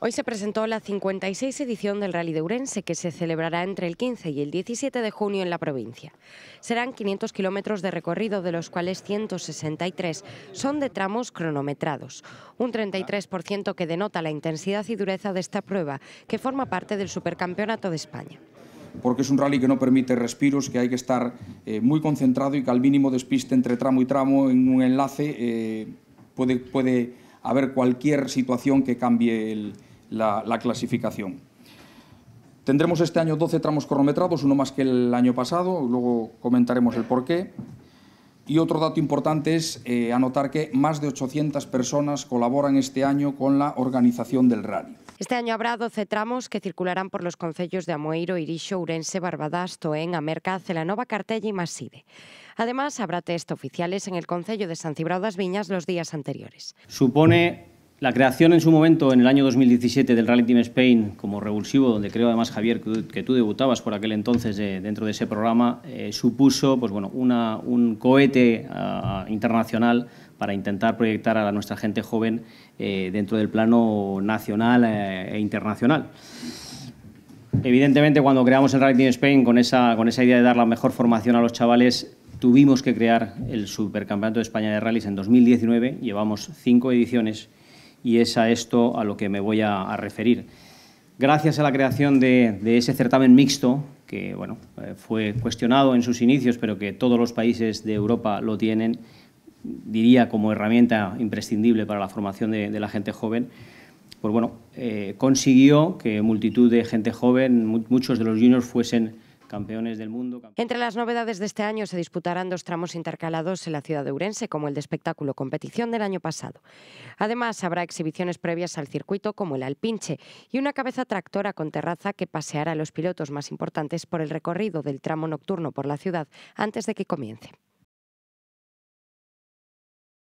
Hoy se presentó la 56 edición del Rally de Urense, que se celebrará entre el 15 y el 17 de junio en la provincia. Serán 500 kilómetros de recorrido, de los cuales 163 son de tramos cronometrados, un 33% que denota la intensidad y dureza de esta prueba, que forma parte del Supercampeonato de España porque es un rally que no permite respiros, que hay que estar eh, muy concentrado y que al mínimo despiste entre tramo y tramo en un enlace eh, puede a ver cualquier situación que cambie la, clasificación. Tendremos este año 12 tramos cronometrados, uno más que el año pasado, luego comentaremos el porqué. Y otro dato importante es eh, anotar que más de 800 personas colaboran este año con la organización del rally. Este año habrá 12 tramos que circularán por los concellos de Amoeiro, Irixo, Urense, Barbadas, Toén, Amerca, Celanova, Cartella y Maside. Además, habrá test oficiales en el concello de San Cibrao Viñas los días anteriores. Supone la creación en su momento, en el año 2017, del Rally Team Spain como revulsivo, donde creo además, Javier, que tú debutabas por aquel entonces eh, dentro de ese programa, eh, supuso pues, bueno, una, un cohete internacional para intentar proyectar a nuestra gente joven eh, dentro del plano nacional eh, e internacional. Evidentemente, cuando creamos el Rally Team Spain con esa, con esa idea de dar la mejor formación a los chavales, tuvimos que crear el Supercampeonato de España de Rallys en 2019. Llevamos cinco ediciones y es a esto a lo que me voy a referir gracias a la creación de, ese certamen mixto, que bueno, eh, fue cuestionado en sus inicios, pero que todos los países de Europa lo tienen, diría como herramienta imprescindible para la formación de, la gente joven, pues bueno, eh, consiguió que multitud de gente joven, muchos de los juniors fuesen campeones del mundo. Entre las novedades de este año se disputarán dos tramos intercalados en la ciudad de Urense, como el de espectáculo competición del año pasado. Además, habrá exhibiciones previas al circuito como el Alpinche y una cabeza tractora con terraza que paseará a los pilotos más importantes por el recorrido del tramo nocturno por la ciudad antes de que comience.